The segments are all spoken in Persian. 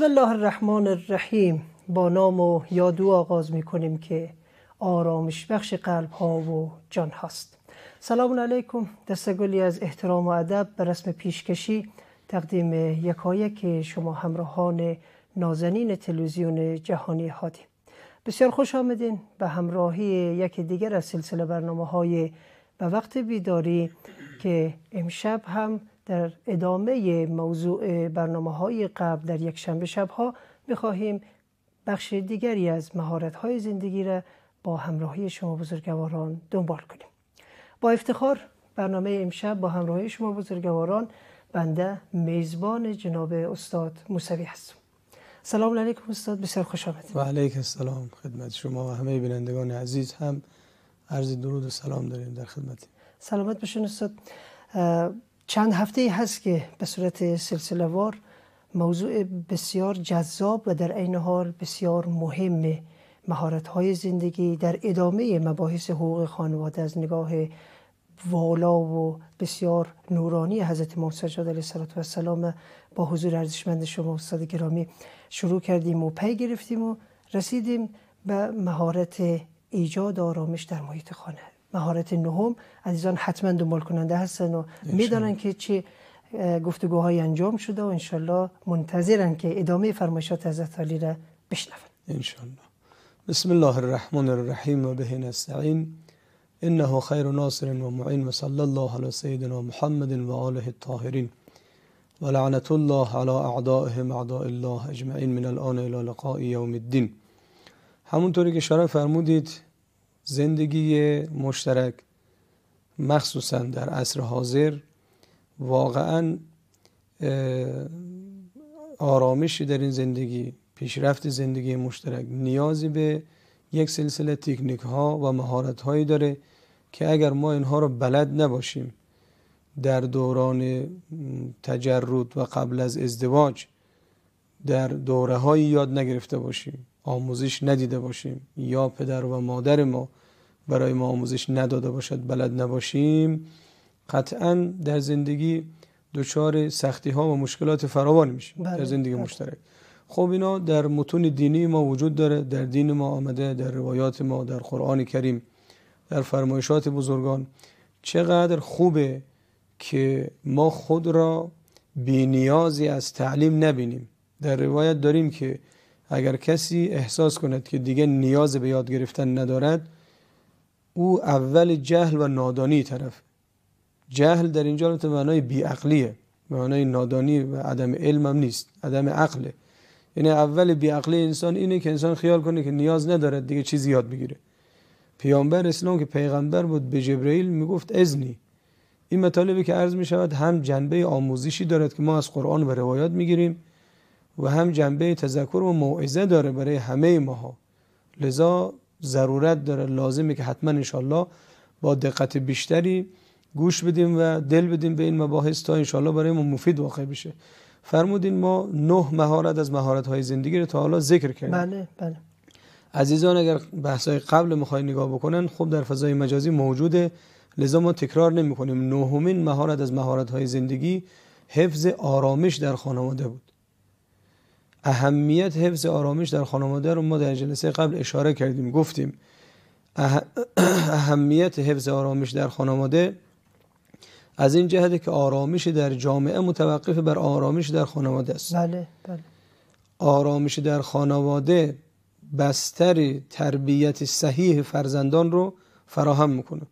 بسم الله الرحمن الرحیم با نام و یادو آغاز می که آرامش بخش قلب ها و جان هاست سلام علیکم دستگلی از احترام و ادب به رسم پیشکشی تقدیم یکایک که شما همراهان نازنین تلویزیون جهانی هادی بسیار خوش آمدین به همراهی یک دیگر از سلسله برنامه های به وقت بیداری که امشب هم در ادامه موضوع برنامه های قبل در یک شنبه شب ها میخواهیم بخش دیگری از مهارت های زندگی را با همراهی شما بزرگواران دنبال کنیم با افتخار برنامه امشب با همراهی شما بزرگواران بنده میزبان جناب استاد موسوی هستم سلام علیکم استاد بسیار خوش آمدید و علیکم السلام خدمت شما و همه بینندگان عزیز هم عرض درود و سلام داریم در خدمت. سلامت باشین استاد چند هفته هست که به صورت سلسله وار موضوع بسیار جذاب و در عین حال بسیار مهم مهارت های زندگی در ادامه مباحث حقوق خانواده از نگاه والا و بسیار نورانی حضرت امام سجاد علیه و سلام با حضور ارزشمند شما استاد گرامی شروع کردیم و پی گرفتیم و رسیدیم به مهارت ایجاد آرامش در محیط خانه مهارت نهم عزیزان حتما دنبال کننده هستن و میدانن که چه گفتگوهای انجام شده و انشالله منتظرن که ادامه فرمایشات از علی را بشنفن انشالله بسم الله الرحمن الرحیم و به نستعین انه خیر ناصر و معین و صلی الله علی سیدنا محمد و آله الطاهرین و لعنت الله علی اعدائهم اعداء الله اجمعین من الان الی لقاء یوم الدین همونطوری که شرف فرمودید زندگی مشترک مخصوصا در عصر حاضر واقعا آرامشی در این زندگی پیشرفت زندگی مشترک نیازی به یک سلسله تکنیک ها و مهارت هایی داره که اگر ما اینها رو بلد نباشیم در دوران تجرد و قبل از ازدواج در دوره هایی یاد نگرفته باشیم آموزش ندیده باشیم یا پدر و مادر ما برای ما آموزش نداده باشد بلد نباشیم قطعا در زندگی دچار سختی ها و مشکلات فراوان میشیم در بله. زندگی بله. مشترک خب اینا در متون دینی ما وجود داره در دین ما آمده در روایات ما در قرآن کریم در فرمایشات بزرگان چقدر خوبه که ما خود را بی از تعلیم نبینیم در روایت داریم که اگر کسی احساس کند که دیگه نیاز به یاد گرفتن ندارد او اول جهل و نادانی طرف جهل در اینجا به معنای بیعقلیه معنای نادانی و عدم علم هم نیست عدم عقله یعنی اول بیعقلی انسان اینه که انسان خیال کنه که نیاز ندارد دیگه چیزی یاد بگیره پیامبر اسلام که پیغمبر بود به جبرئیل میگفت ازنی این مطالبی که عرض می شود هم جنبه آموزشی دارد که ما از قرآن و روایات میگیریم و هم جنبه تذکر و موعظه داره برای همه ماها لذا ضرورت داره لازمه که حتما انشالله با دقت بیشتری گوش بدیم و دل بدیم به این مباحث تا انشالله برای ما مفید واقع بشه فرمودین ما نه مهارت از مهارت های زندگی رو تا حالا ذکر کردیم بله بله عزیزان اگر بحث های قبل میخواین نگاه بکنن خب در فضای مجازی موجوده لذا ما تکرار نمی کنیم نهمین مهارت از مهارت های زندگی حفظ آرامش در خانواده بود اهمیت حفظ آرامش در خانواده رو ما در جلسه قبل اشاره کردیم گفتیم اهمیت حفظ آرامش در خانواده از این جهت که آرامش در جامعه متوقف بر آرامش در خانواده است بله بله آرامش در خانواده بستر تربیت صحیح فرزندان رو فراهم میکنه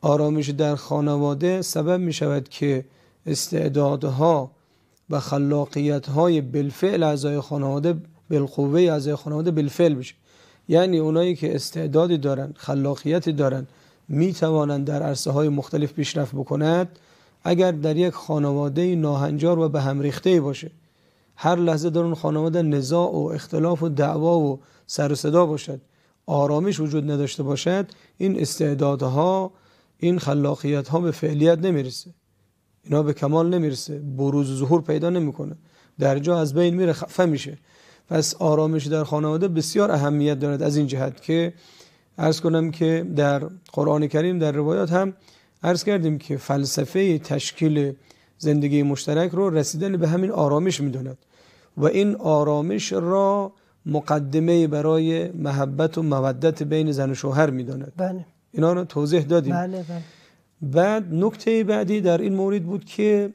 آرامش در خانواده سبب می که استعدادها و خلاقیت های بالفعل اعضای خانواده بالقوه اعضای خانواده بالفعل بشه یعنی اونایی که استعدادی دارن خلاقیتی دارن می توانند در عرصه های مختلف پیشرفت بکنند اگر در یک خانواده ناهنجار و به هم ریخته باشه هر لحظه در اون خانواده نزاع و اختلاف و دعوا و سر و صدا باشد آرامش وجود نداشته باشد این استعدادها این خلاقیت ها به فعلیت نمیرسه اینا به کمال نمیرسه بروز و ظهور پیدا نمیکنه در جا از بین میره خفه میشه پس آرامش در خانواده بسیار اهمیت دارد از این جهت که ارز کنم که در قرآن کریم در روایات هم ارز کردیم که فلسفه تشکیل زندگی مشترک رو رسیدن به همین آرامش میداند و این آرامش را مقدمه برای محبت و مودت بین زن و شوهر میداند بله اینا رو توضیح دادیم بله بله بعد نکته بعدی در این مورد بود که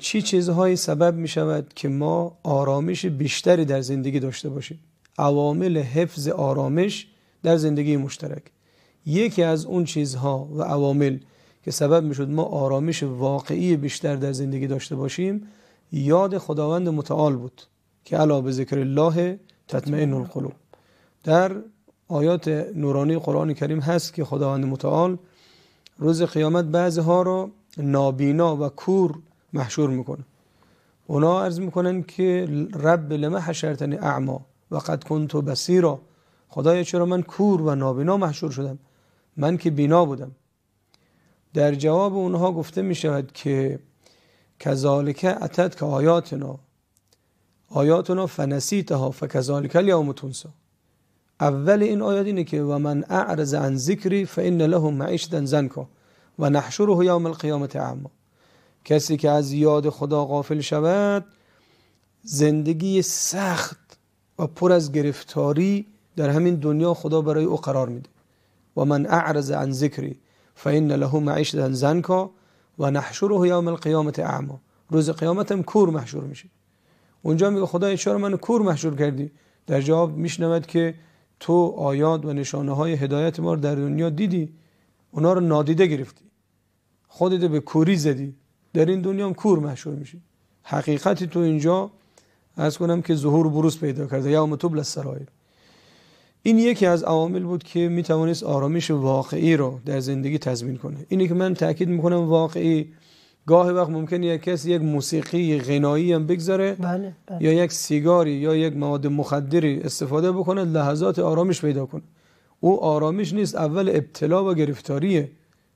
چی چیزهایی سبب می شود که ما آرامش بیشتری در زندگی داشته باشیم عوامل حفظ آرامش در زندگی مشترک یکی از اون چیزها و عوامل که سبب می شود ما آرامش واقعی بیشتر در زندگی داشته باشیم یاد خداوند متعال بود که علا به ذکر الله تطمئن القلوب در آیات نورانی قرآن کریم هست که خداوند متعال روز قیامت بعضی ها رو نابینا و کور محشور میکنه اونا عرض میکنن که رب لما حشرتنی اعما و قد کنت بصیرا خدایا چرا من کور و نابینا محشور شدم من که بینا بودم در جواب اونها گفته می که کذالک اتت که آیاتنا آیاتنا فنسیتها فکذالک الیوم تنسا اول این آیات اینه که و من اعرض عن ذکری فان لهم معیشتا زنکا و نحشره یوم القیامت اعما کسی که از یاد خدا غافل شود زندگی سخت و پر از گرفتاری در همین دنیا خدا برای او قرار میده و من اعرض عن ذکری فان له معیشتا زنکا و نحشره یوم القیامت اعما روز قیامت کور محشور میشه اونجا میگه خدا چرا منو کور محشور کردی در جواب میشنود که تو آیات و نشانه های هدایت ما رو در دنیا دیدی اونا رو نادیده گرفتی خودت به کوری زدی در این دنیا هم کور مشهور میشی حقیقتی تو اینجا از کنم که ظهور بروز پیدا کرده یوم تبل سرایر این یکی از عوامل بود که میتوانست آرامش واقعی رو در زندگی تضمین کنه اینی که من تاکید میکنم واقعی گاهی وقت ممکنه یک کس یک موسیقی غنایی هم بگذاره بله، بله. یا یک سیگاری یا یک مواد مخدری استفاده بکنه لحظات آرامش پیدا کنه او آرامش نیست اول ابتلا و گرفتاریه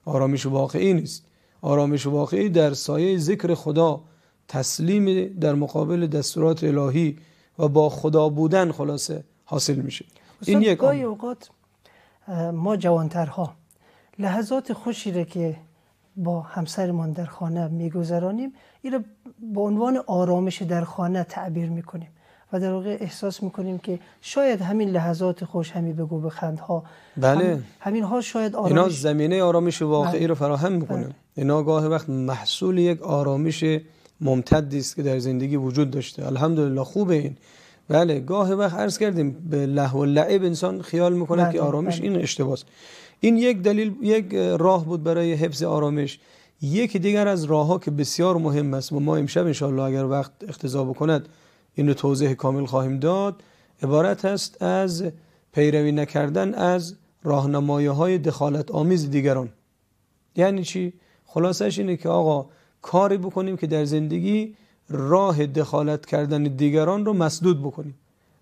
آرامش واقعی نیست آرامش واقعی در سایه ذکر خدا تسلیم در مقابل دستورات الهی و با خدا بودن خلاصه حاصل میشه این یک اوقات ما جوانترها لحظات خوشی که با همسرمان در خانه میگذرانیم این را به عنوان آرامش در خانه تعبیر میکنیم و در واقع احساس میکنیم که شاید همین لحظات خوش همین بگو ها بله همین ها شاید آرامش اینا زمینه آرامش واقعی بله. رو فراهم میکنه بله. اینا گاه وقت محصول یک آرامش ممتدی است که در زندگی وجود داشته الحمدلله خوبه این بله گاه وقت عرض کردیم به لحو لعب انسان خیال میکنه که بله، آرامش بله. این اشتباه. این یک دلیل یک راه بود برای حفظ آرامش یکی دیگر از راه ها که بسیار مهم است و ما امشب انشاءالله اگر وقت اختضا بکند این رو توضیح کامل خواهیم داد عبارت است از پیروی نکردن از راهنمایی های دخالت آمیز دیگران یعنی چی؟ خلاصش اینه که آقا کاری بکنیم که در زندگی راه دخالت کردن دیگران رو مسدود بکنیم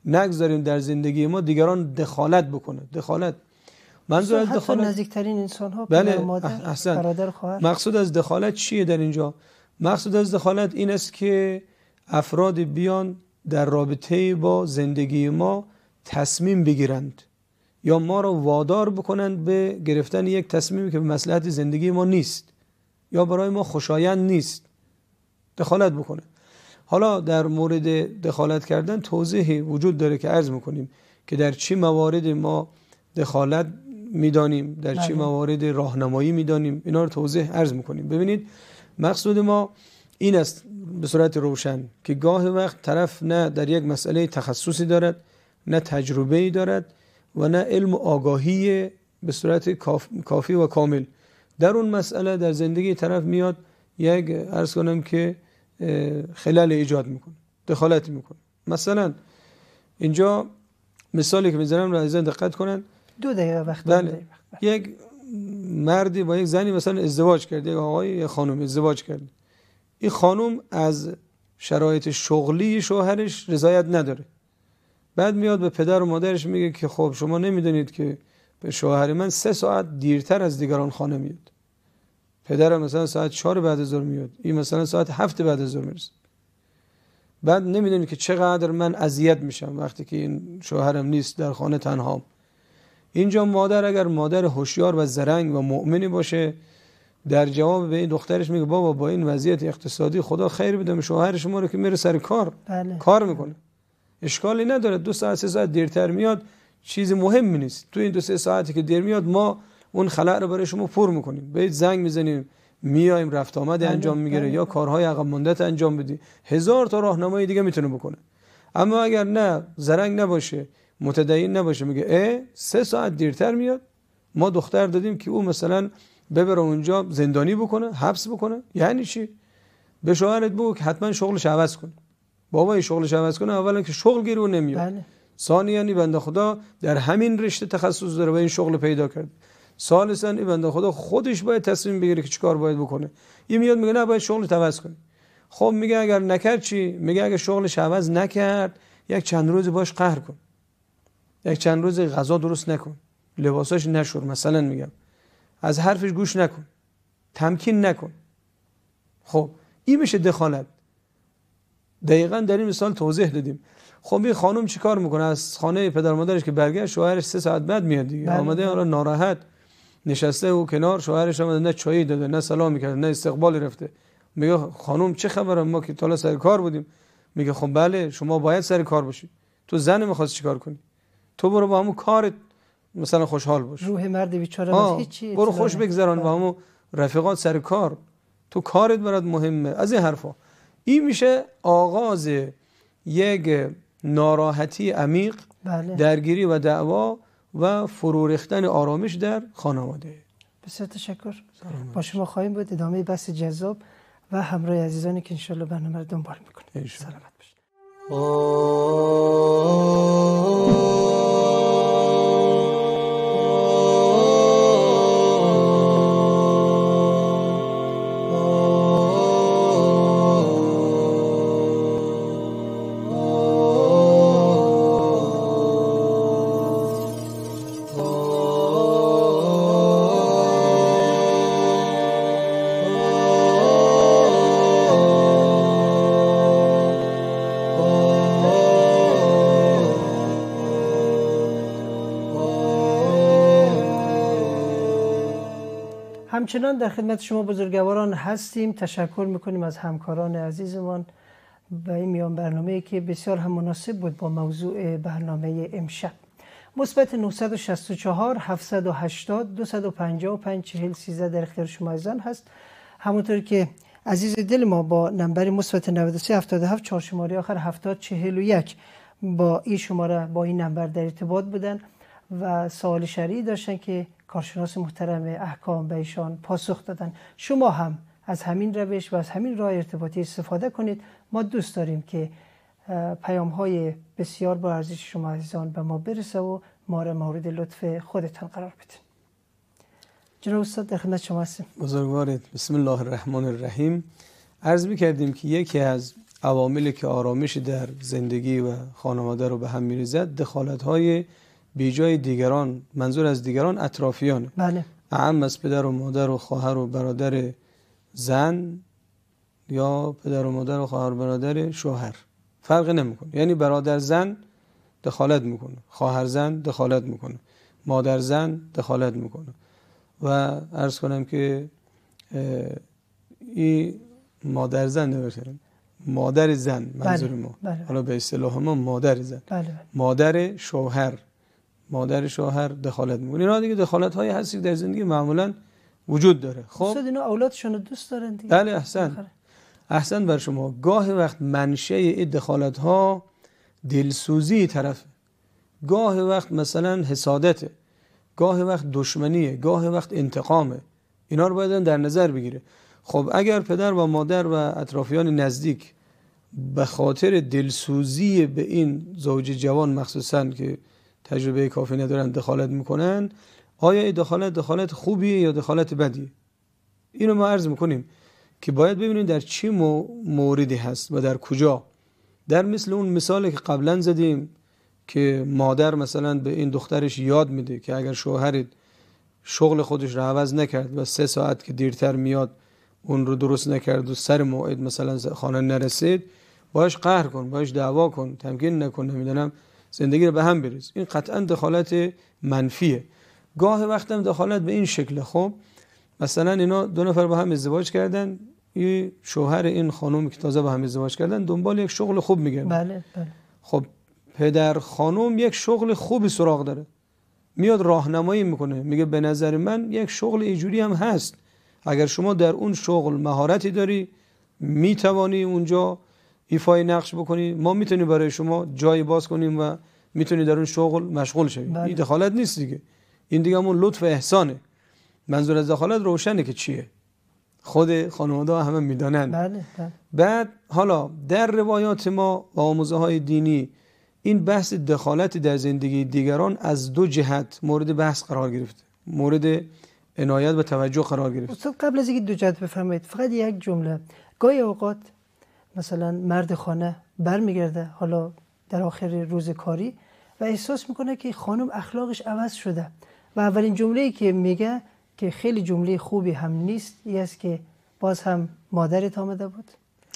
نگذاریم در زندگی ما دیگران دخالت بکنه دخالت منظور از دخالت نزدیکترین انسان ها بله، احسن. مقصود از دخالت چیه در اینجا مقصود از دخالت این است که افراد بیان در رابطه با زندگی ما تصمیم بگیرند یا ما را وادار بکنند به گرفتن یک تصمیمی که به مصلحت زندگی ما نیست یا برای ما خوشایند نیست دخالت بکنه حالا در مورد دخالت کردن توضیحی وجود داره که عرض میکنیم که در چه موارد ما دخالت میدانیم در چه بله. موارد راهنمایی میدانیم اینا رو توضیح عرض میکنیم ببینید مقصود ما این است به صورت روشن که گاه وقت طرف نه در یک مسئله تخصصی دارد نه تجربه ای دارد و نه علم و آگاهی به صورت کافی و کامل در اون مسئله در زندگی طرف میاد یک عرض کنم که خلال ایجاد میکنه دخالت میکنه مثلا اینجا مثالی که میزنم را از دقت کنن دو دقیقه وقت بله. یک مردی با یک زنی مثلا ازدواج کرد یک آقای یک خانم ازدواج کرد این خانم از شرایط شغلی شوهرش رضایت نداره بعد میاد به پدر و مادرش میگه که خب شما نمیدونید که به شوهر من سه ساعت دیرتر از دیگران خانه میاد پدرم مثلا ساعت چهار بعد از ظهر میاد این مثلا ساعت هفت بعد از ظهر میرسه بعد نمیدونید که چقدر من اذیت میشم وقتی که این شوهرم نیست در خانه تنها اینجا مادر اگر مادر هوشیار و زرنگ و مؤمنی باشه در جواب به این دخترش میگه بابا با این وضعیت اقتصادی خدا خیر بده شوهر شما رو که میره سر کار بله. کار میکنه اشکالی نداره دو ساعت سه ساعت دیرتر میاد چیز مهمی نیست تو این دو سه ساعتی که دیر میاد ما اون خلع رو برای شما پر میکنیم بهت زنگ میزنیم میایم رفت آمد بله، انجام بله. میگیره یا کارهای عقب مونده انجام بدی هزار تا راهنمای دیگه میتونه بکنه اما اگر نه زرنگ نباشه متدین نباشه میگه اه سه ساعت دیرتر میاد ما دختر دادیم که او مثلا ببره اونجا زندانی بکنه حبس بکنه یعنی چی به شوهرت بگو که حتما شغلش عوض کن این شغلش عوض کنه اولا که شغل گیرو نمیاد بله. ثانیا بنده خدا در همین رشته تخصص داره و این شغل پیدا کرد ثالثا این بنده خدا خودش باید تصمیم بگیره که چیکار باید بکنه این میاد میگه نه باید شغل عوض کنه خب میگه اگر نکرد چی میگه اگر شغلش عوض نکرد یک چند روز باش قهر کن یک چند روز غذا درست نکن لباساش نشور مثلا میگم از حرفش گوش نکن تمکین نکن خب این میشه دخالت دقیقا در این مثال توضیح دادیم خب این خانم چیکار میکنه از خانه پدر مادرش که برگشت شوهرش سه ساعت بعد میاد دیگه بله. آمده حالا ناراحت نشسته او کنار شوهرش آمده نه چایی داده نه سلام میکرد نه استقبال رفته میگه خانم چه خبره ما که تالا سر کار بودیم میگه خب بله شما باید سر کار باشید تو زن میخواست چیکار کنی تو برو با همون کارت مثلا خوشحال باش روح مرد بیچاره هیچ هیچی برو خوش بگذران با بله. همون رفیقات سر کار تو کارت برات مهمه از این حرفا این میشه آغاز یک ناراحتی عمیق بله. درگیری و دعوا و فرو آرامش در خانواده بسیار تشکر با شما خواهیم بود ادامه بس جذاب و همراه عزیزانی که انشالله برنامه دنبال میکنه سلامت باشید همچنان در خدمت شما بزرگواران هستیم تشکر میکنیم از همکاران عزیزمان و این میان برنامه که بسیار هم مناسب بود با موضوع برنامه امشب مثبت 964 780 255 40 در اختیار شما عزیزان هست همونطور که عزیز دل ما با نمبر مثبت 93 77 شماره آخر 70 41 با این شماره با این نمبر در ارتباط بودن و سوال شری داشتن که کارشناس محترم احکام به ایشان پاسخ دادن شما هم از همین روش و از همین راه ارتباطی استفاده کنید ما دوست داریم که پیام های بسیار با ارزش شما عزیزان به ما برسه و ما را مورد لطف خودتان قرار بدین جناب استاد در خدمت شما هستیم بزرگوارت بسم الله الرحمن الرحیم عرض کردیم که یکی از عواملی که آرامش در زندگی و خانواده رو به هم میریزد دخالت های به جای دیگران منظور از دیگران اطرافیان بله اعم از پدر و مادر و خواهر و برادر زن یا پدر و مادر و خواهر برادر شوهر فرق نمیکنه یعنی برادر زن دخالت میکنه خواهر زن دخالت میکنه مادر زن دخالت میکنه و عرض کنم که این مادر زن نوشتن. مادر زن منظور بله. ما بله. حالا به اصطلاح ما مادر زن بله. بله. مادر شوهر مادر شوهر دخالت میکنه اینا دیگه دخالت های که در زندگی معمولا وجود داره خب اینا اولادشون دوست دارن دیگه بله احسن احسن بر شما گاه وقت منشه این دخالت ها دلسوزی طرف گاه وقت مثلا حسادته گاه وقت دشمنیه گاه وقت انتقامه اینا رو باید در نظر بگیره خب اگر پدر و مادر و اطرافیان نزدیک به خاطر دلسوزی به این زوج جوان مخصوصا که تجربه کافی ندارن دخالت میکنن آیا این دخالت دخالت خوبیه یا دخالت بدی؟ اینو ما عرض میکنیم که باید ببینیم در چی موردی هست و در کجا در مثل اون مثالی که قبلا زدیم که مادر مثلا به این دخترش یاد میده که اگر شوهرت شغل خودش رو عوض نکرد و سه ساعت که دیرتر میاد اون رو درست نکرد و سر موعد مثلا خانه نرسید باش قهر کن باش دعوا کن تمکین نکن نمیدونم زندگی رو به هم بریز این قطعا دخالت منفیه گاه وقتم دخالت به این شکل خب مثلا اینا دو نفر با هم ازدواج کردن یه شوهر این خانم که تازه با هم ازدواج کردن دنبال یک شغل خوب میگن بله بله خب پدر خانم یک شغل خوبی سراغ داره میاد راهنمایی میکنه میگه به نظر من یک شغل ایجوری هم هست اگر شما در اون شغل مهارتی داری میتوانی اونجا ایفای نقش بکنی ما میتونیم برای شما جای باز کنیم و میتونی در اون شغل مشغول شوی بله. این دخالت نیست دیگه این دیگه همون لطف احسانه منظور از دخالت روشنه که چیه خود خانواده همه میدانند بله، بله. بعد حالا در روایات ما و آموزه های دینی این بحث دخالت در زندگی دیگران از دو جهت مورد بحث قرار گرفته مورد عنایت و توجه قرار گرفته قبل از اینکه دو جهت بفرمایید فقط یک جمله گاهی اوقات مثلا مرد خانه برمیگرده حالا در آخر روز کاری و احساس میکنه که خانم اخلاقش عوض شده و اولین جمله که میگه که خیلی جمله خوبی هم نیست این است که باز هم مادرت آمده بود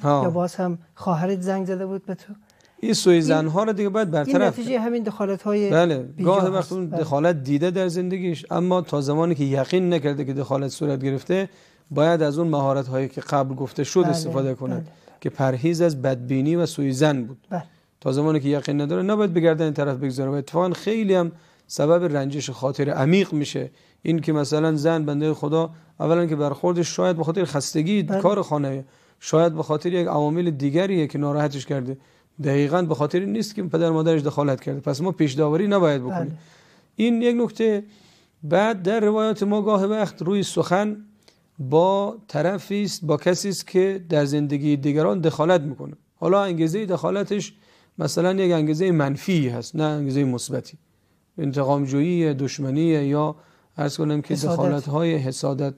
یا باز هم خواهرت زنگ زده بود به تو این سوی زنها رو دیگه باید برطرف این نتیجه همین دخالت های بله گاه وقت بله. دخالت دیده در زندگیش اما تا زمانی که یقین نکرده که دخالت صورت گرفته باید از اون مهارت هایی که قبل گفته شد بله، استفاده کنه بله. که پرهیز از بدبینی و سوی زن بود بله. تا زمانی که یقین نداره نباید بگردن این طرف بگذاره و اتفاقا خیلی هم سبب رنجش خاطر عمیق میشه این که مثلا زن بنده خدا اولا که برخوردش شاید به خاطر خستگی بله. کار خانه شاید به خاطر یک عوامل دیگریه که ناراحتش کرده دقیقا به خاطر نیست که پدر مادرش دخالت کرده پس ما پیش داوری نباید بکنیم بله. این یک نکته بعد در روایات ما گاه وقت روی سخن با طرفی است با کسی است که در زندگی دیگران دخالت میکنه حالا انگیزه دخالتش مثلا یک انگیزه منفی هست نه انگیزه مثبتی انتقام جویی دشمنی یا عرض کنم که حسادت. دخالت های حسادت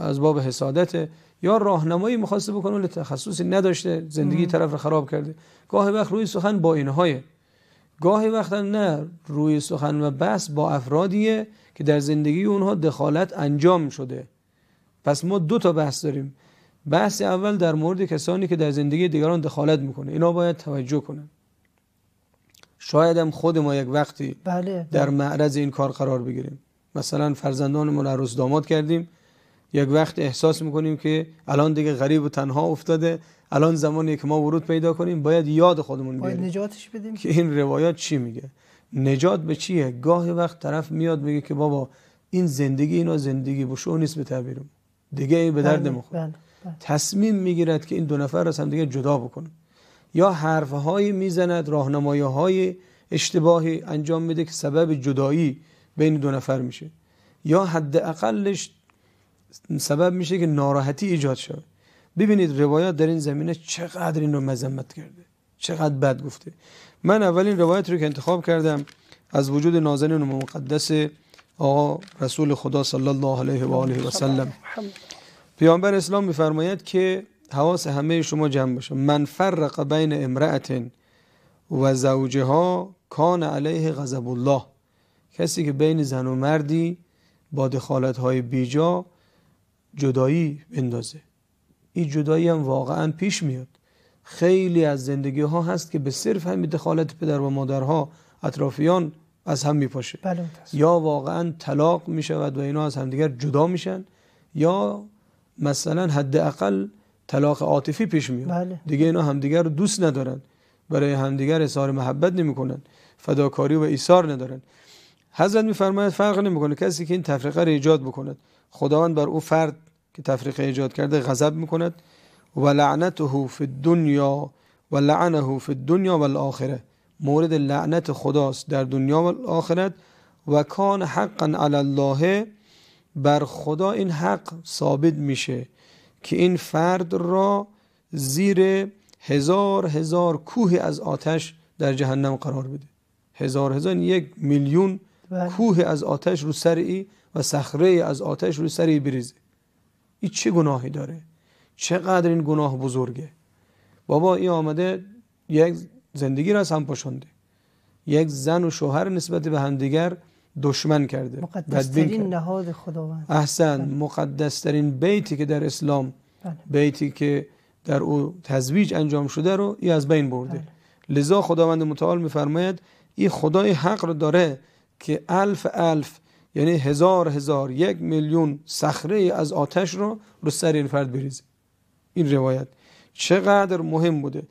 از باب حسادت یا راهنمایی میخواسته بکنه ولی تخصصی نداشته زندگی طرف رو خراب کرده گاهی وقت روی سخن با اینهای گاهی وقتا نه روی سخن و بس با افرادیه که در زندگی اونها دخالت انجام شده پس ما دو تا بحث داریم بحث اول در مورد کسانی که در زندگی دیگران دخالت میکنه اینا باید توجه کنن شاید هم خود ما یک وقتی بله، در معرض این کار قرار بگیریم مثلا فرزندانمون عروس داماد کردیم یک وقت احساس میکنیم که الان دیگه غریب و تنها افتاده الان زمانی که ما ورود پیدا کنیم باید یاد خودمون بیاریم نجاتش بدیم که این روایات چی میگه نجات به چیه گاهی وقت طرف میاد میگه که بابا این زندگی اینا زندگی بشو نیست به تعبیرم دیگه به درد بله، نمیخوره بله، بله. تصمیم میگیرد که این دو نفر را از دیگه جدا بکنه یا حرفهایی میزند راهنمایی های اشتباهی انجام میده که سبب جدایی بین دو نفر میشه یا حداقلش سبب میشه که ناراحتی ایجاد شود ببینید روایات در این زمینه چقدر این رو مذمت کرده چقدر بد گفته من اولین روایت رو که انتخاب کردم از وجود نازنین و مقدس آقا رسول خدا صلی الله علیه و آله و سلم پیامبر اسلام میفرماید که حواس همه شما جمع باشه من فرق بین امرأت و زوجها کان علیه غضب الله کسی که بین زن و مردی با دخالت های بیجا جدایی بندازه این جدایی هم واقعا پیش میاد خیلی از زندگی ها هست که به صرف همین دخالت پدر و مادرها اطرافیان از هم میپاشه بله، یا واقعا طلاق میشود و اینا از همدیگر جدا میشن یا مثلا حداقل طلاق عاطفی پیش میاد بله. دیگه اینا همدیگر رو دوست ندارن برای همدیگر اظهار محبت نمیکنن فداکاری و ایثار ندارن حضرت میفرماید فرق نمیکنه کسی که این تفریقه رو ایجاد بکند خداوند بر او فرد که تفریقه ایجاد کرده غضب میکند و لعنته فی الدنیا و لعنه فی الدنیا و الاخره مورد لعنت خداست در دنیا و آخرت و کان حقا علی الله بر خدا این حق ثابت میشه که این فرد را زیر هزار هزار کوه از آتش در جهنم قرار بده هزار هزار یعنی یک میلیون بله. کوه از آتش رو سر ای و صخره از آتش رو سر ای بریزه این چه گناهی داره چقدر این گناه بزرگه بابا این آمده یک زندگی را از هم پاشنده یک زن و شوهر نسبت به همدیگر دشمن کرده مقدسترین نهاد خداوند احسن بله. مقدسترین بیتی که در اسلام بله. بیتی که در او تزویج انجام شده رو ای از بین برده بله. لذا خداوند متعال میفرماید این خدای حق رو داره که الف الف یعنی هزار هزار یک میلیون صخره از آتش رو رو سر این فرد بریزه این روایت چقدر مهم بوده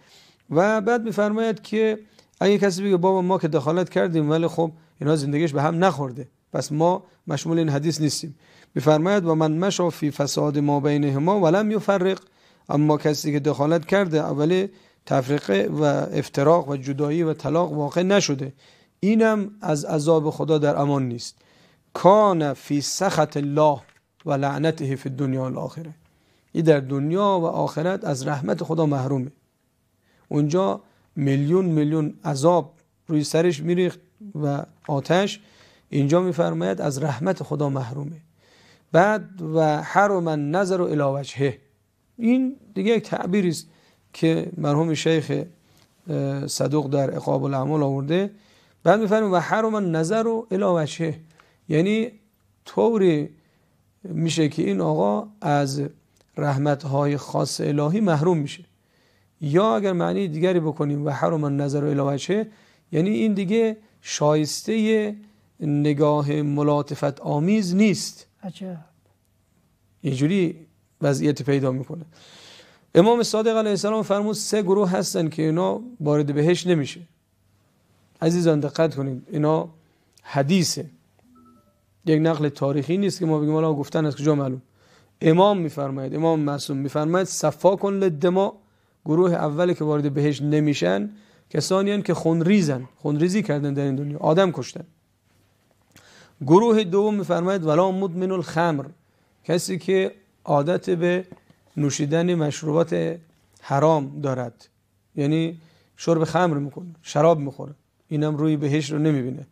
و بعد میفرماید که اگه کسی بگه بابا ما که دخالت کردیم ولی خب اینا زندگیش به هم نخورده پس ما مشمول این حدیث نیستیم میفرماید و من مشا فی فساد ما بینهما ولم یفرق اما کسی که دخالت کرده اولی تفریقه و افتراق و جدایی و طلاق واقع نشده اینم از عذاب خدا در امان نیست کان فی سخط الله و لعنته فی و الاخره این در دنیا و آخرت از رحمت خدا محرومه اونجا میلیون میلیون عذاب روی سرش میریخت و آتش اینجا میفرماید از رحمت خدا محرومه بعد و من نظر و وجهه این دیگه یک تعبیری است که مرحوم شیخ صدوق در اقاب الاعمال آورده بعد میفرم و من نظر و وجهه یعنی طوری میشه که این آقا از رحمت های خاص الهی محروم میشه یا اگر معنی دیگری بکنیم و حرم نظر و الوچه یعنی این دیگه شایسته نگاه ملاطفت آمیز نیست اینجوری وضعیت پیدا میکنه امام صادق علیه السلام فرمود سه گروه هستن که اینا وارد بهش نمیشه عزیزان دقت کنید اینا حدیثه یک نقل تاریخی نیست که ما بگیم حالا گفتن از کجا معلوم امام میفرماید امام معصوم میفرماید صفا کن لدما گروه اولی که وارد بهش نمیشن کسانی هن که خونریزن خونریزی کردن در این دنیا آدم کشتن گروه دوم میفرماید ولا مدمن الخمر کسی که عادت به نوشیدن مشروبات حرام دارد یعنی شرب خمر میکنه شراب میخوره اینم روی بهش رو نمیبینه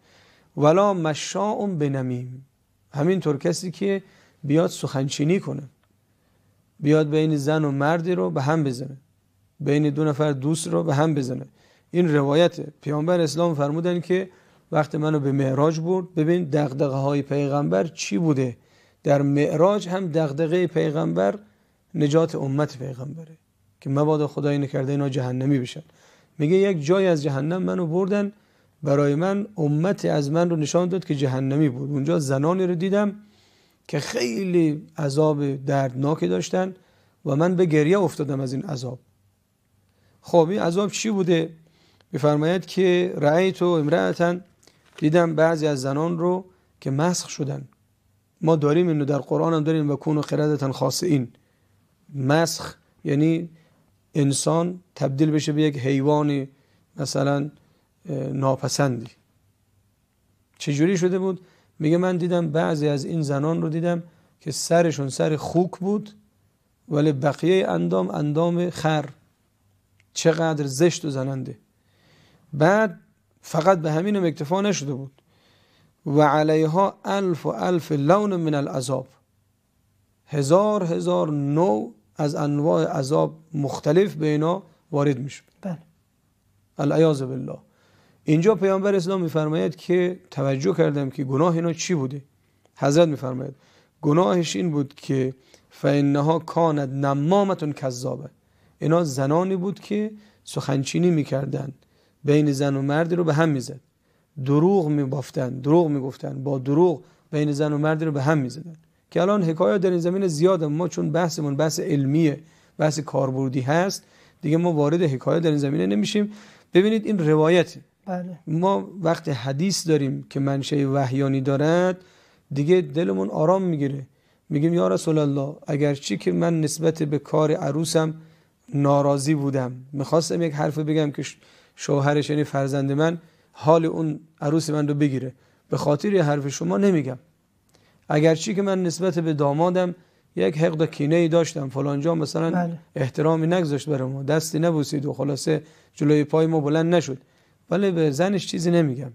ولا مشاء بنمیم همینطور کسی که بیاد سخنچینی کنه بیاد بین زن و مردی رو به هم بزنه بین دو نفر دوست رو به هم بزنه این روایت پیامبر اسلام فرمودن که وقت منو به معراج برد ببین دغدغه های پیغمبر چی بوده در معراج هم دغدغه پیغمبر نجات امت پیغمبره که مبادا خدای نکرده اینا جهنمی بشن میگه یک جای از جهنم منو بردن برای من امت از من رو نشان داد که جهنمی بود اونجا زنانی رو دیدم که خیلی عذاب دردناکی داشتن و من به گریه افتادم از این عذاب خب این عذاب چی بوده میفرماید که رعی تو امرأتا دیدم بعضی از زنان رو که مسخ شدن ما داریم اینو در قرآن هم داریم و کونو و خاص این مسخ یعنی انسان تبدیل بشه به یک حیوان مثلا ناپسندی چجوری شده بود میگه من دیدم بعضی از این زنان رو دیدم که سرشون سر خوک بود ولی بقیه اندام اندام خر چقدر زشت و زننده بعد فقط به همین اکتفا نشده بود و علیها الف و الف لون من العذاب هزار هزار نوع از انواع عذاب مختلف به اینا وارد میشه بله العیاذ بالله اینجا پیامبر اسلام میفرماید که توجه کردم که گناه اینا چی بوده حضرت میفرماید گناهش این بود که فانها کانت نمامتون کذابه اینا زنانی بود که سخنچینی میکردن بین زن و مردی رو به هم میزد دروغ میبافتن دروغ میگفتن با دروغ بین زن و مردی رو به هم میزدن که الان حکایات در این زمین زیاده ما چون بحثمون بحث علمیه بحث کاربردی هست دیگه ما وارد حکایات در این زمینه نمیشیم ببینید این روایتی بله. ما وقت حدیث داریم که منشه وحیانی دارد دیگه دلمون آرام میگیره میگیم یا رسول الله اگرچه که من نسبت به کار عروسم ناراضی بودم میخواستم یک حرف بگم که شوهرش یعنی فرزند من حال اون عروس من رو بگیره به خاطر یه حرف شما نمیگم اگرچی که من نسبت به دامادم یک حقد و کینه ای داشتم فلانجا مثلا بله. احترامی نگذاشت برام دستی نبوسید و خلاصه جلوی پای ما بلند نشد ولی به زنش چیزی نمیگم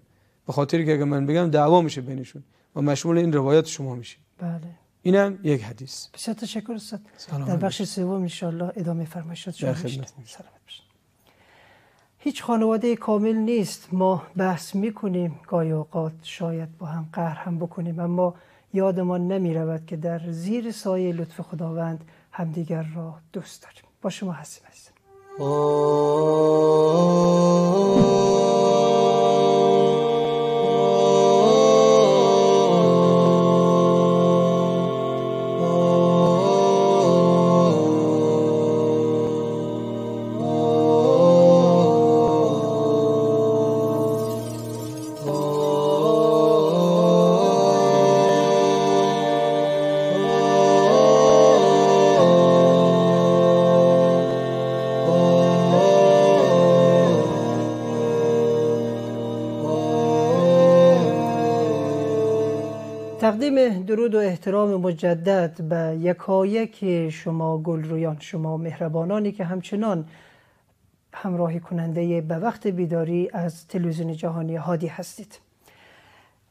به خاطر که اگر من بگم دعوا میشه بینشون و مشمول این روایات شما میشه بله اینم یک حدیث بسیار تشکر استاد در بخش سوم الله ادامه فرمایشات شما سلامت باشید هیچ خانواده کامل نیست ما بحث میکنیم گاهی اوقات شاید با هم قهر هم بکنیم اما یادمان نمی رود که در زیر سایه لطف خداوند همدیگر را دوست داریم با شما هستیم هستیم مقدم درود و احترام مجدد به یکایک شما گلرویان شما مهربانانی که همچنان همراهی کننده به وقت بیداری از تلویزیون جهانی هادی هستید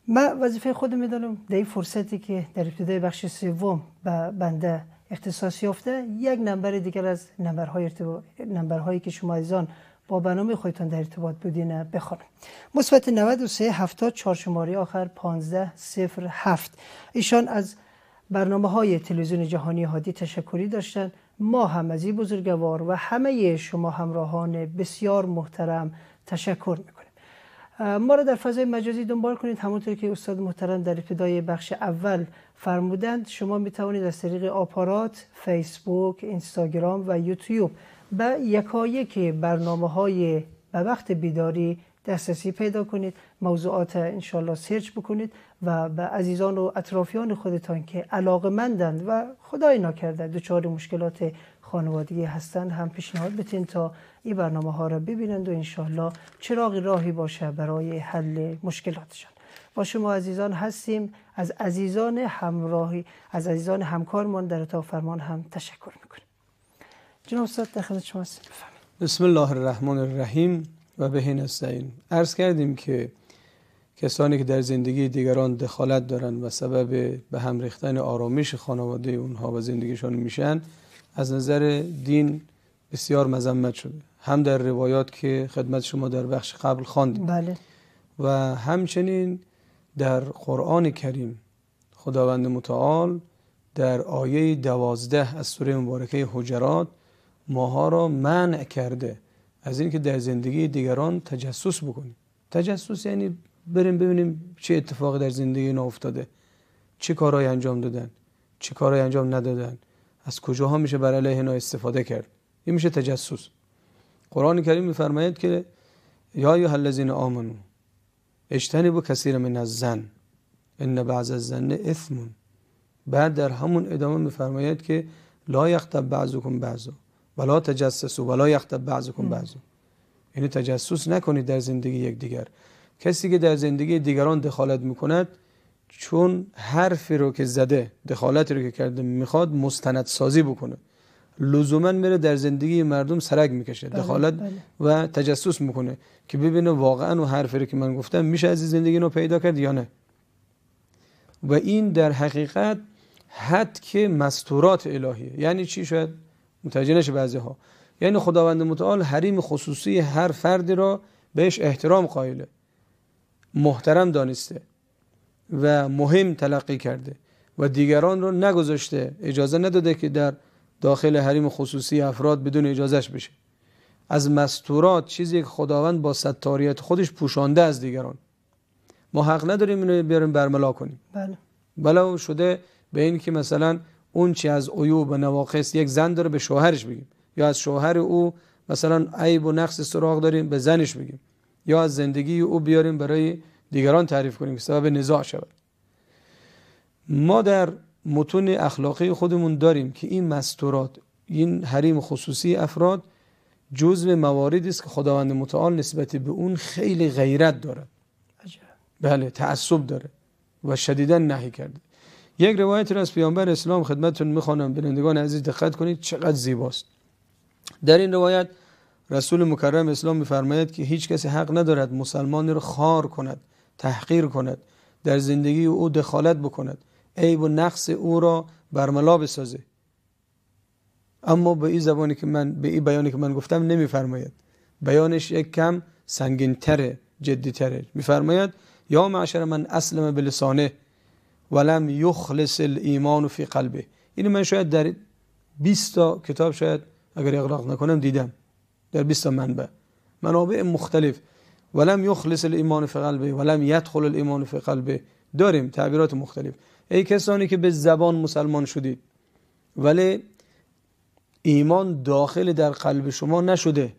من وظیفه خود میدانم در این فرصتی که در ابتدای بخش سوم به بنده اختصاص یافته یک نمبر دیگر از نمبرهای, ارتبا... که شما ایزان با برنامه خودتان در ارتباط بودین بخوانم مثبت 93 70 4 شماره آخر 15 0 7 ایشان از برنامه های تلویزیون جهانی هادی تشکری داشتن ما هم از این بزرگوار و همه شما همراهان بسیار محترم تشکر میکنیم ما را در فضای مجازی دنبال کنید همونطور که استاد محترم در ابتدای بخش اول فرمودند شما میتوانید از طریق آپارات، فیسبوک، اینستاگرام و یوتیوب و که برنامه های به وقت بیداری دسترسی پیدا کنید موضوعات انشالله سرچ بکنید و به عزیزان و اطرافیان خودتان که علاقه مندند و خدای نکرده دچار مشکلات خانوادگی هستند هم پیشنهاد بتین تا این برنامه ها را ببینند و انشالله چراغ راهی باشه برای حل مشکلاتشان با شما عزیزان هستیم از عزیزان همراهی از عزیزان همکارمان در تا فرمان هم تشکر میکنیم جناب استاد در خدمت بسم الله الرحمن الرحیم و به استعین عرض کردیم که کسانی که در زندگی دیگران دخالت دارند و سبب به هم ریختن آرامش خانواده اونها و زندگیشان میشن از نظر دین بسیار مذمت شده هم در روایات که خدمت شما در بخش قبل خواندیم بله. و همچنین در قرآن کریم خداوند متعال در آیه دوازده از سوره مبارکه حجرات ماها را منع کرده از اینکه در زندگی دیگران تجسس بکنیم تجسس یعنی بریم ببینیم چه اتفاقی در زندگی اینا افتاده چه کارهایی انجام دادن چه کارهایی انجام ندادن از کجاها میشه برای علیه اینا استفاده کرد این میشه تجسس قرآن کریم میفرماید که یا ایها الذین آمنو اجتنبوا کثیر من الزن ان بعض الزن اثم بعد در همون ادامه میفرماید که لا یقتب بعضکم بعضا ولا و ولا یختب بعضکم بعضی. یعنی تجسس نکنید در زندگی یک دیگر کسی که در زندگی دیگران دخالت میکند چون حرفی رو که زده دخالتی رو که کرده میخواد مستندسازی بکنه لزوما میره در زندگی مردم سرک میکشه بله، دخالت بله. و تجسس میکنه که ببینه واقعا و حرفی رو که من گفتم میشه از زندگی رو پیدا کرد یا نه و این در حقیقت حد که مستورات الهیه یعنی چی شد متوجه نشه بعضی ها یعنی خداوند متعال حریم خصوصی هر فردی را بهش احترام قائله محترم دانسته و مهم تلقی کرده و دیگران رو نگذاشته اجازه نداده که در داخل حریم خصوصی افراد بدون اجازهش بشه از مستورات چیزی که خداوند با ستاریت خودش پوشانده از دیگران ما حق نداریم اینو بریم برملا کنیم بله و شده به این که مثلا اون چی از عیوب و نواقص یک زن داره به شوهرش بگیم یا از شوهر او مثلا عیب و نقص سراغ داریم به زنش بگیم یا از زندگی او بیاریم برای دیگران تعریف کنیم که سبب نزاع شود ما در متون اخلاقی خودمون داریم که این مستورات این حریم خصوصی افراد جزء مواردی است که خداوند متعال نسبت به اون خیلی غیرت داره بله تعصب داره و شدیدا نهی کرده یک روایتی را از پیامبر اسلام خدمتتون میخوانم بینندگان عزیز دقت کنید چقدر زیباست در این روایت رسول مکرم اسلام میفرماید که هیچ کسی حق ندارد مسلمان را خار کند تحقیر کند در زندگی او دخالت بکند عیب و نقص او را برملا بسازه اما به این زبانی که من به این بیانی که من گفتم نمیفرماید بیانش یک کم سنگین تره جدی تره میفرماید یا معشر من اسلم بلسانه ولم یخلص الایمان فی قلبه اینو یعنی من شاید در 20 تا کتاب شاید اگر اغراق نکنم دیدم در 20 تا منبع منابع مختلف ولم یخلص الایمان فی قلبه ولم یدخل الایمان فی قلبه داریم تعبیرات مختلف ای کسانی که به زبان مسلمان شدید ولی ایمان داخل در قلب شما نشده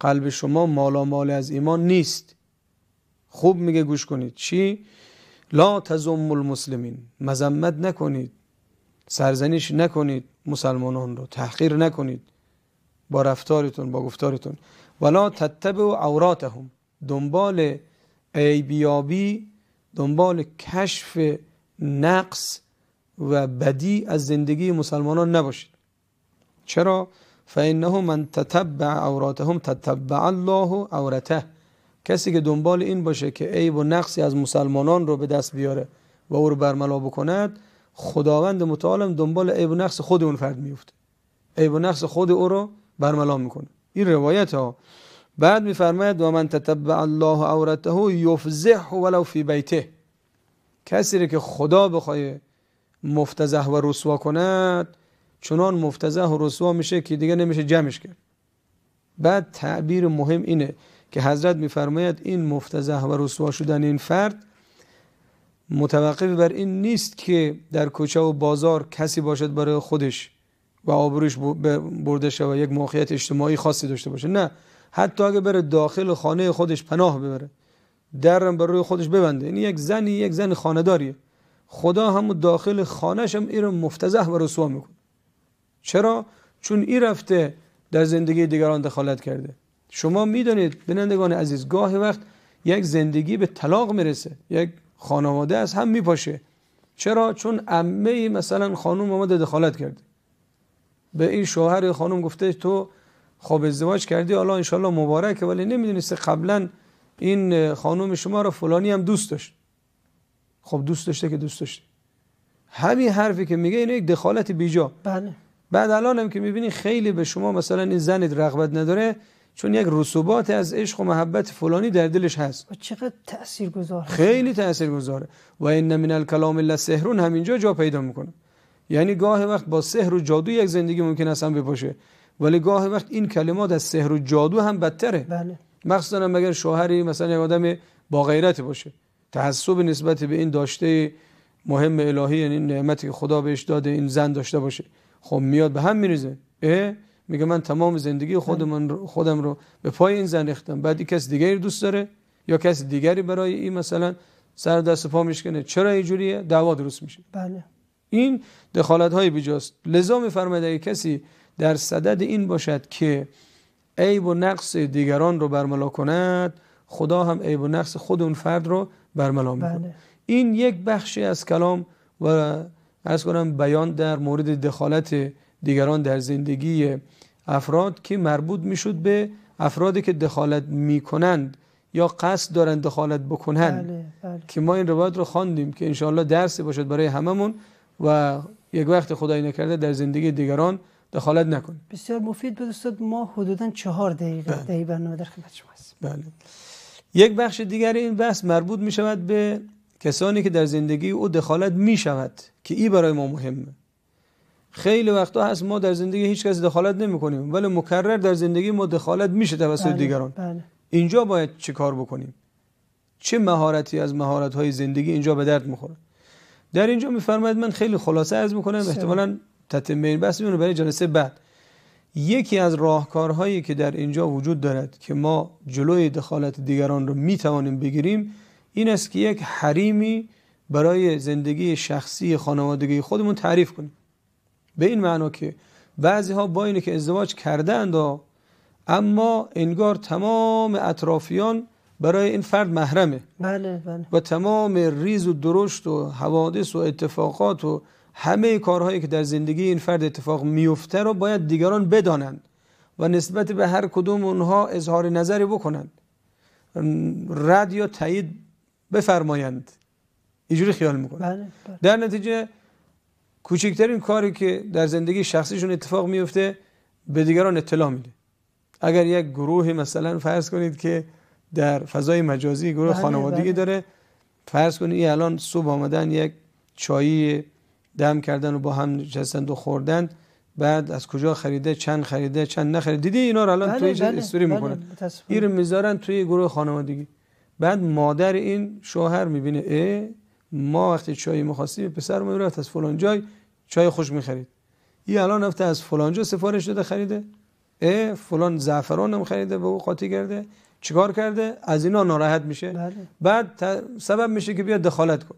قلب شما مالا مال از ایمان نیست خوب میگه گوش کنید چی لا تزم المسلمین مذمت نکنید سرزنش نکنید مسلمانان رو تحقیر نکنید با رفتارتون با گفتارتون ولا تتبع عوراتهم دنبال عیبیابی دنبال کشف نقص و بدی از زندگی مسلمانان نباشید چرا فانه من تتبع عوراتهم تتبع الله عورته کسی که دنبال این باشه که عیب و نقصی از مسلمانان رو به دست بیاره و او رو برملا بکند خداوند متعالم دنبال عیب و نقص خود اون فرد میفته عیب و نقص خود او رو برملا میکنه این روایت ها بعد میفرماید و من تتبع الله عورته یفزح ولو فی بیته کسی که خدا بخواد مفتزه و رسوا کند چنان مفتزه و رسوا میشه که دیگه نمیشه جمعش کرد بعد تعبیر مهم اینه که حضرت میفرماید این مفتزه و رسوا شدن این فرد متوقف بر این نیست که در کوچه و بازار کسی باشد برای خودش و آبروش برده شود یک موقعیت اجتماعی خاصی داشته باشه نه حتی اگه بره داخل خانه خودش پناه ببره درم بر روی خودش ببنده این یعنی یک زنی یک زن خانداریه خدا هم داخل خانهش هم این مفتزه و رسوا میکنه چرا؟ چون این رفته در زندگی دیگران دخالت کرده شما میدونید بینندگان عزیز گاهی وقت یک زندگی به طلاق میرسه یک خانواده از هم میپاشه چرا چون عمه مثلا خانم آمده دخالت کرد به این شوهر خانم گفته تو خوب ازدواج کردی حالا انشالله مبارکه ولی نمیدونسته قبلا این خانم شما رو فلانی هم دوست داشت خب دوست داشته که دوست داشته همین حرفی که میگه اینو یک دخالت بیجا بله بعد الان هم که میبینی خیلی به شما مثلا این زنید رغبت نداره چون یک رسوبات از عشق و محبت فلانی در دلش هست و چقدر تأثیر گذاره خیلی تأثیر گذاره و این من الکلام الا سهرون همینجا جا پیدا میکنه یعنی گاه وقت با سحر و جادو یک زندگی ممکن است هم بپاشه ولی گاه وقت این کلمات از سحر و جادو هم بدتره بله مخصوصا اگر شوهری مثلا یک آدم با غیرت باشه تعصب نسبت به این داشته مهم الهی یعنی نعمتی که خدا بهش داده این زن داشته باشه خب میاد به هم میریزه میگه من تمام زندگی خب. خودم خودم رو به پای این زن ریختم بعد کس دیگری دوست داره یا کس دیگری برای این مثلا سر دست پا میشکنه چرا اینجوریه دعوا درست میشه بله این دخالت های بیجاست لذا میفرماید اگه کسی در صدد این باشد که عیب و نقص دیگران رو برملا کند خدا هم عیب و نقص خود اون فرد رو برملا میکنه بله. این یک بخشی از کلام و از کنم بیان در مورد دخالت دیگران در زندگی افراد که مربوط میشد به افرادی که دخالت میکنند یا قصد دارند دخالت بکنند بله، بله. که ما این روایت رو خواندیم که انشاءالله درسی باشد برای هممون و یک وقت خدایی نکرده در زندگی دیگران دخالت نکنیم بسیار مفید بود استاد ما حدودا چهار دقیقه بله. دقیقه برنامه در خدمت شما بله یک بخش دیگر این بحث مربوط می شود به کسانی که در زندگی او دخالت می شود که ای برای ما مهمه خیلی وقتا هست ما در زندگی هیچ کسی دخالت نمی کنیم ولی مکرر در زندگی ما دخالت میشه توسط بله، دیگران بله. اینجا باید چه کار بکنیم چه مهارتی از مهارت های زندگی اینجا به درد میخوره در اینجا میفرماید من خیلی خلاصه از میکنم احتمالا تتمه این بحث برای جلسه بعد یکی از راهکارهایی که در اینجا وجود دارد که ما جلوی دخالت دیگران رو می توانیم بگیریم این است که یک حریمی برای زندگی شخصی خانوادگی خودمون تعریف کنیم به این معنا که بعضی ها با اینه که ازدواج کردند اما انگار تمام اطرافیان برای این فرد محرمه بله بله. و تمام ریز و درشت و حوادث و اتفاقات و همه کارهایی که در زندگی این فرد اتفاق میفته رو باید دیگران بدانند و نسبت به هر کدوم اونها اظهار نظری بکنند رد یا تایید بفرمایند اینجوری خیال میکنه بله بله. در نتیجه کوچکترین کاری که در زندگی شخصیشون اتفاق میفته به دیگران اطلاع میده اگر یک گروه مثلا فرض کنید که در فضای مجازی گروه بله، خانوادگی بله. داره فرض کنید این الان صبح آمدن یک چایی دم کردن و با هم نشستند و خوردن بعد از کجا خریده چند خریده چند نخریده دیدی اینا رو الان توی بله، استوری میکنن این رو میذارن توی گروه خانوادگی بعد مادر این شوهر میبینه ا ما وقتی چای میخواستیم پسر ما رو از فلان جای چای خوش میخرید ای الان رفته از فلانجا سفارش داده خریده ای فلان زعفران هم خریده به او قاطی کرده چیکار کرده از اینا ناراحت میشه بله. بعد سبب میشه که بیاد دخالت کن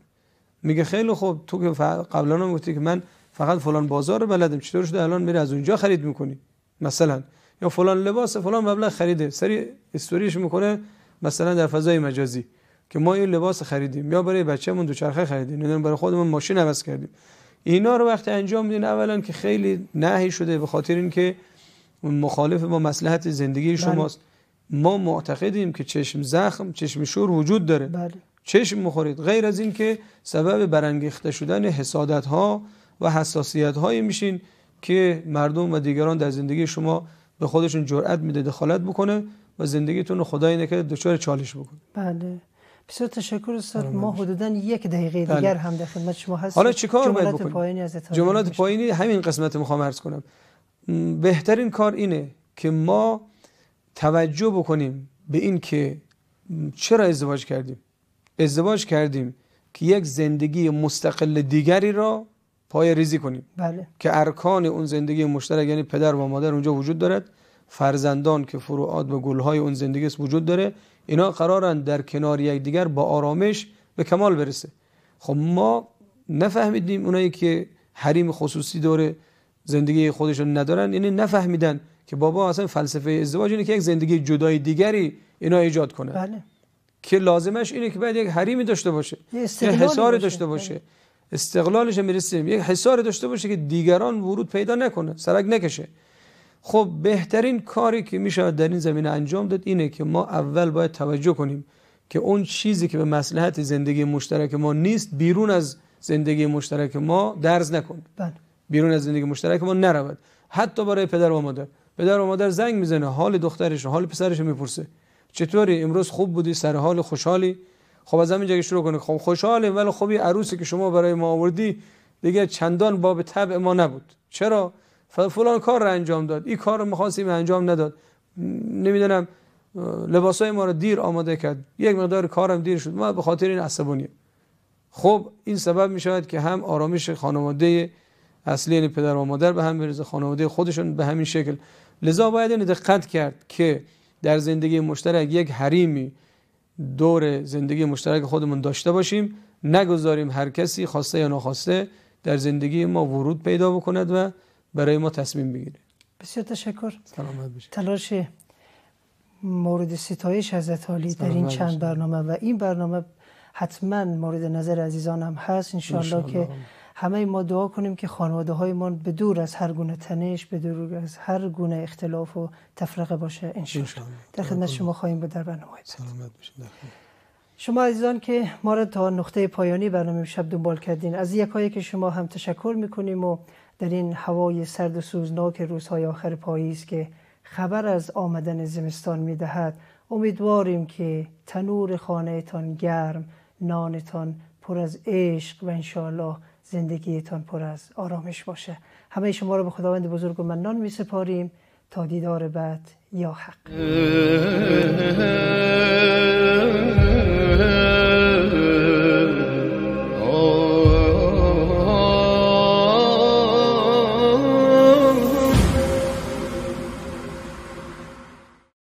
میگه خیلی خوب تو که قبلا هم گفتی که من فقط فلان بازار رو بلدم چطور شده الان میری از اونجا خرید میکنی مثلا یا فلان لباس فلان مبلغ خریده سری استوریش میکنه مثلا در فضای مجازی که ما این لباس خریدیم یا برای بچه‌مون دوچرخه خریدیم یا برای خودمون ماشین عوض کردیم اینا رو وقتی انجام میدین اولا که خیلی نهی شده به خاطر اینکه مخالف با مسلحت زندگی بله. شماست ما معتقدیم که چشم زخم چشم شور وجود داره بله. چشم مخورید غیر از این که سبب برانگیخته شدن حسادت ها و حساسیت هایی میشین که مردم و دیگران در زندگی شما به خودشون جرأت میده دخالت بکنه و زندگیتون رو خدای نکرده دچار چالش بکنه بله بسیار تشکر استاد ما حدودا یک دقیقه بله. دیگر هم در خدمت شما هستیم حالا چیکار باید بکنیم پایینی از جملات پایینی همین قسمت میخوام عرض کنم بهترین کار اینه که ما توجه بکنیم به این که چرا ازدواج کردیم ازدواج کردیم که یک زندگی مستقل دیگری را پای ریزی کنیم بله. که ارکان اون زندگی مشترک یعنی پدر و مادر اونجا وجود دارد فرزندان که فروعات و گلهای اون زندگی است وجود داره اینا قرارن در کنار یک دیگر با آرامش به کمال برسه خب ما نفهمیدیم اونایی که حریم خصوصی داره زندگی خودشون ندارن یعنی نفهمیدن که بابا اصلا فلسفه ازدواج اینه که یک زندگی جدای دیگری اینا ایجاد کنه بله. که لازمش اینه که باید یک حریمی داشته باشه یک حصاری داشته باشه بله. استقلالش میرسیم یک حصار داشته باشه که دیگران ورود پیدا نکنه سرک نکشه خب بهترین کاری که میشه در این زمینه انجام داد اینه که ما اول باید توجه کنیم که اون چیزی که به مسلحت زندگی مشترک ما نیست بیرون از زندگی مشترک ما درز نکن بله. بیرون از زندگی مشترک ما نرود حتی برای پدر و مادر پدر و مادر زنگ میزنه حال دخترش حال پسرش میپرسه چطوری امروز خوب بودی سر حال خوشحالی خب از همینجا که شروع کنه خب خوشحاله ولی خب عروسی که شما برای ما آوردی دیگه چندان باب طبع ما نبود چرا فلان کار رو انجام داد این کار رو میخواستیم انجام نداد نمیدونم لباسای ما رو دیر آماده کرد یک مقدار کارم دیر شد ما به خاطر این عصبانی خب این سبب میشود که هم آرامش خانواده اصلی یعنی پدر و مادر به هم بریزه خانواده خودشون به همین شکل لذا باید این دقت کرد که در زندگی مشترک یک حریمی دور زندگی مشترک خودمون داشته باشیم نگذاریم هر کسی خواسته یا نخواسته در زندگی ما ورود پیدا بکند و برای ما تصمیم بگیره بسیار تشکر سلامت بشه تلاش مورد ستایش حضرت اتالی در این چند برنامه و این برنامه حتما مورد نظر عزیزان هم هست انشاءالله که همه ما دعا کنیم که خانواده های ما به دور از هر گونه تنش به دور از هر گونه اختلاف و تفرقه باشه انشاءالله در خدمت شما خواهیم بود در برنامه سلامت شما عزیزان که ما را تا نقطه پایانی برنامه شب دنبال کردین از یکایی که شما هم تشکر میکنیم و در این هوای سرد و سوزناک روزهای آخر پاییز که خبر از آمدن زمستان می دهد امیدواریم که تنور خانهتان گرم نانتان پر از عشق و انشاءالله زندگیتان پر از آرامش باشه همه شما را به خداوند بزرگ و منان می سپاریم تا دیدار بعد یا حق